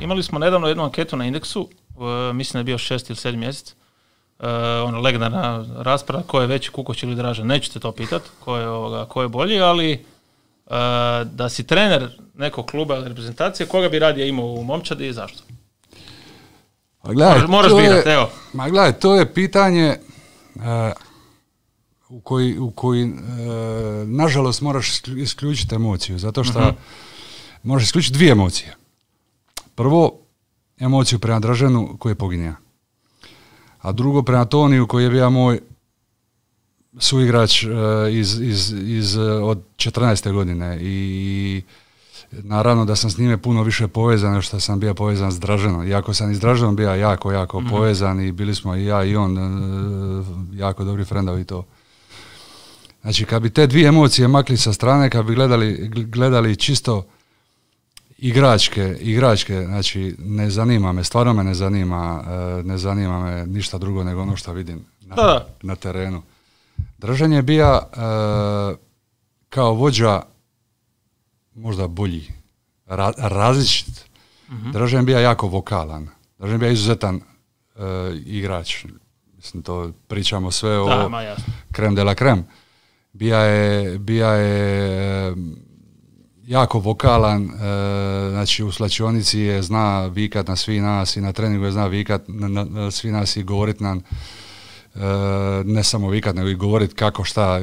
imali smo nedavno jednu anketu na indeksu, e, mislim da je bio šest ili sedmi mjesec, uh, e, ona legendarna rasprava ko je veći kukoć ili draža, nećete to pitat, ko je, ovoga, ko je bolji, ali uh, da si trener nekog kluba ili reprezentacije, koga bi radije imao u momčadi i zašto? Pa gledaj, Moraš evo. Ma gledaj, to je pitanje uh, u koji, u uh, nažalost moraš isključiti emociju, zato što uh-huh. Mhm. možeš isključiti dvije emocije. Prvo, emociju prema Draženu koji je poginja. A drugo, prema Toniju koji je bio moj suigrač e, iz, iz, iz e, od 14. godine i naravno da sam s njime puno više povezan nego što sam bio povezan s Draženom. Iako sam i s Draženom bio jako, jako mhm. povezan i bili smo i ja i on e, jako dobri frendovi to. Znači, kad bi te dvije emocije makli sa strane, kad bi gledali, gledali čisto igračke, igračke, znači ne zanima me, stvarno me ne zanima, e, ne zanima me ništa drugo nego ono što vidim na, na terenu. Držanje bija e, kao vođa možda bolji, različit. Uh-huh. Mhm. bio bija jako vokalan. je bija izuzetan e, igrač. Mislim, to pričamo sve da, o krem de la krem. Bija je, bija je jako vokalan, e, znači u slačionici je zna vikat na svi nas i na treningu je zna vikat na, svi nas i govorit nam e, ne samo vikat nego i govorit kako šta e,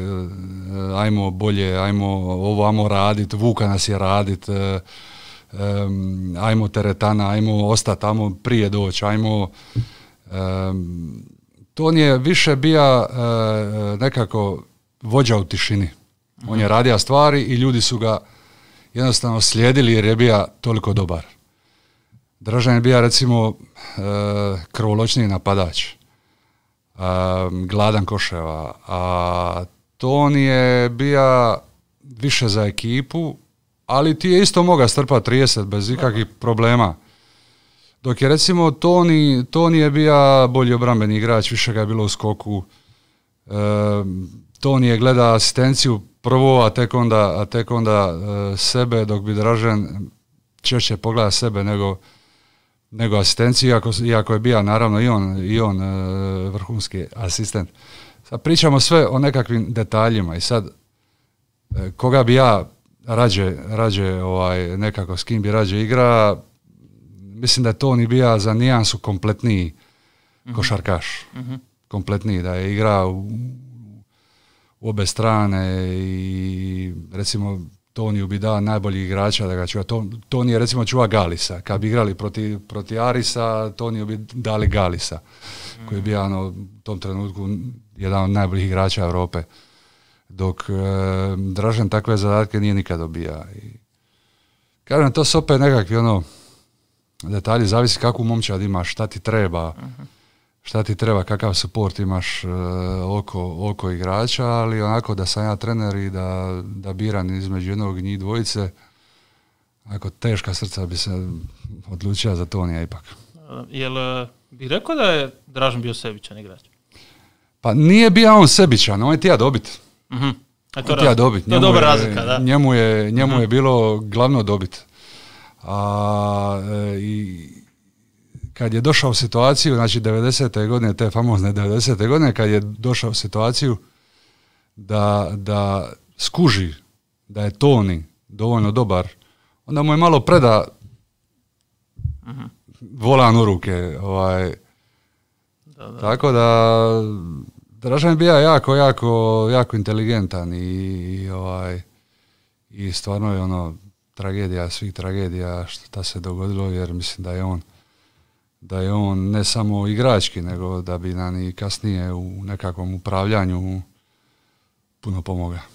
ajmo bolje, ajmo ovo ajmo radit, vuka nas je radit ajmo teretana, ajmo ostat, ajmo prije doć, ajmo to on je više bio nekako vođa u tišini. On je mhm. radio stvari i ljudi su ga jednostavno slijedili jer je bio toliko dobar. Dražan je bio recimo e, krvoločni napadač, e, gladan koševa, a Toni je bio više za ekipu, ali ti je isto moga strpa 30 bez ikakvih problema. Dok je recimo Toni, Toni je bio bolji obrambeni igrač, više ga je bilo u skoku. E, Toni je gleda asistenciju prvo, a tek onda, a tek onda e, sebe, dok bi Dražen češće pogleda sebe nego, nego asistenciju, iako, iako je bio naravno i on, i on e, vrhunski asistent. Sad pričamo sve o nekakvim detaljima i sad e, koga bi ja rađe, rađe ovaj, nekako s kim bi rađe igra, mislim da je to ni bio za nijansu kompletniji mhm. košarkaš. mm Kompletniji, da je igra u obe strane i recimo Toniju bi da najboljih igrača da ga čuva. Toni je recimo čuva Galisa. Kad bi igrali protiv proti Arisa, toni bi dali Galisa, koji bi mm. bio u tom trenutku jedan od najboljih igrača Europe. Dok Dražan e, Dražen takve zadatke nije nikad dobija. I, kažem, to su opet nekakvi ono, detalji, zavisi kakvu momčad imaš, šta ti treba. Mhm šta ti treba, kakav suport imaš e, oko, oko igrača, ali onako da sam ja trener i da, da biram između jednog njih dvojice, ako teška srca bi se odlučila za Tonija ipak. Jel e, bi rekao da je Dražan bio sebičan igrač? Pa nije bio on sebičan, on je tija dobit. Uh-huh. to je dobit. Njemu je razlika, da. Njemu je, njemu je mhm. bilo glavno dobit. A, i, kad je došao u situaciju, znači 90. godine, te famozne 90. godine, kad je došao u situaciju da, da skuži da je Toni dovoljno dobar, onda mu je malo preda volan u ruke. Ovaj. Da, da. Tako da Dražan bio jako, jako, jako inteligentan i, i, ovaj, i stvarno je ono tragedija svih tragedija što ta se dogodilo jer mislim da je on da je on ne samo igrački, nego da bi nam i kasnije u nekakvom upravljanju puno pomogao.